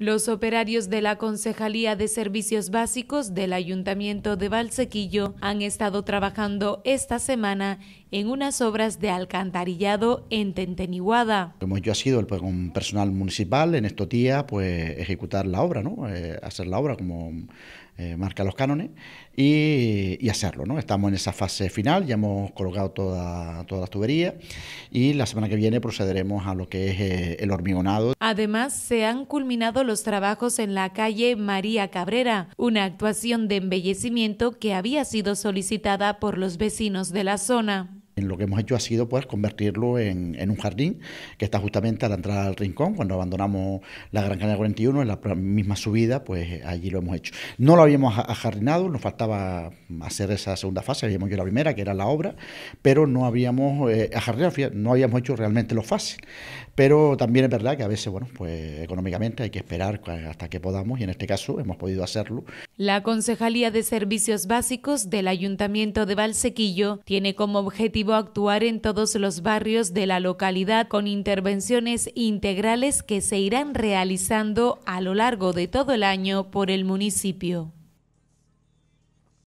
Los operarios de la Concejalía de Servicios Básicos del Ayuntamiento de Valsequillo han estado trabajando esta semana en unas obras de alcantarillado en Tenteniguada. Como yo ha sido el, personal municipal en estos días, pues ejecutar la obra, ¿no? Eh, hacer la obra como eh, marca los cánones y, hacerlo, ¿no? Estamos en esa fase final, ya hemos colocado todas toda la tubería y la semana que viene procederemos a lo que es eh, el hormigonado. Además, se han culminado los trabajos en la calle María Cabrera, una actuación de embellecimiento que había sido solicitada por los vecinos de la zona. Lo que hemos hecho ha sido pues convertirlo en, un jardín que está justamente a la entrada del rincón, cuando abandonamos la Gran Canaria 41, en la misma subida, pues allí lo hemos hecho. No lo habíamos ajardinado, nos faltaba hacer esa segunda fase, habíamos hecho la primera, que era la obra, pero no habíamos eh, no habíamos hecho realmente lo fácil. Pero también es verdad que a veces, bueno, pues económicamente hay que esperar hasta que podamos y en este caso hemos podido hacerlo. La Concejalía de Servicios Básicos del Ayuntamiento de Valsequillo tiene como objetivo actuar en todos los barrios de la localidad con intervenciones integrales que se irán realizando a lo largo de todo el año por el municipio.